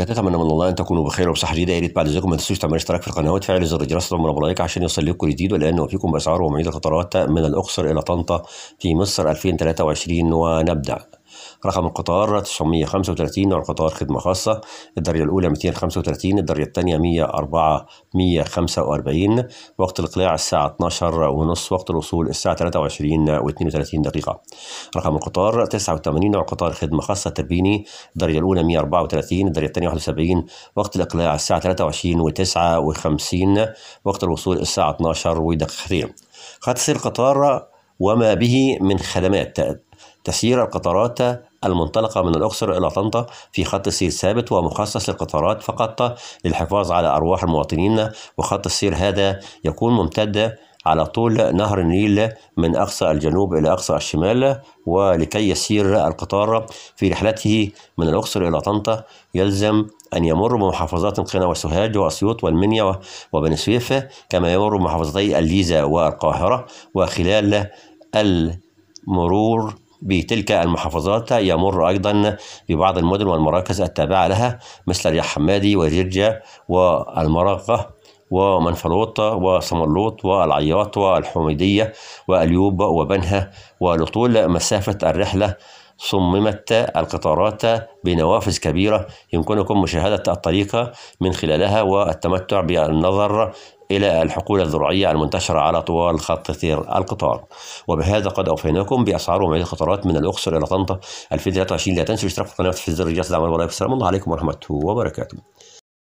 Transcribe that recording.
اتمنى من الله ان تكونوا بخير وبصحه جيده يا ريت بعد اذنكم ما تنسوش تعملوا اشتراك في القناه وتفعل زر الجرس الامر لايك عشان يوصل لكم جديد والان وفيكم باسعار ومواعيد القطارات من الاقصر الى طنطا في مصر 2023 ونبدا رقم القطار 935 نوع القطار خدمة خاصة الدرجة الأولى 235 الدرجة الثانية 104 145 وقت الإقلاع الساعة 12 ونص وقت الوصول الساعة 23 و 32 دقيقة رقم القطار 89 نوع القطار خدمة خاصة تربيني الدرجة الأولى 134 الدرجة الثانية 71 وقت الإقلاع الساعة 23 و 59 وقت الوصول الساعة 12 ودقيقتين خط سير القطار وما به من خدمات تسير القطارات المنطلقة من الأقصر إلى طنطا في خط سير ثابت ومخصص للقطارات فقط للحفاظ على أرواح المواطنين وخط السير هذا يكون ممتد على طول نهر النيل من أقصى الجنوب إلى أقصى الشمال ولكي يسير القطار في رحلته من الأقصر إلى طنطا يلزم أن يمر بمحافظات قنا وسوهاج وأسيوط والمنيا وبني سويف كما يمر بمحافظتي الليزة والقاهرة وخلال المرور بتلك المحافظات يمر أيضا ببعض المدن والمراكز التابعة لها مثل الرياح حمادي وجرجة والمراغة ومنفلوطة وسمرلوط والعياط والحميدية وأليوب وبنها ولطول مسافة الرحلة صممت القطارات بنوافذ كبيرة يمكنكم مشاهدة الطريقة من خلالها والتمتع بالنظر إلى الحقول الزراعية المنتشرة على طوال خط سير القطار وبهذا قد أوفيناكم بأسعار ومعيد القطارات من الأقصر إلى طنطا 2023 لا تنسوا الاشتراك في القناة في زر الجرس دعم والسلام الله عليكم ورحمة وبركاته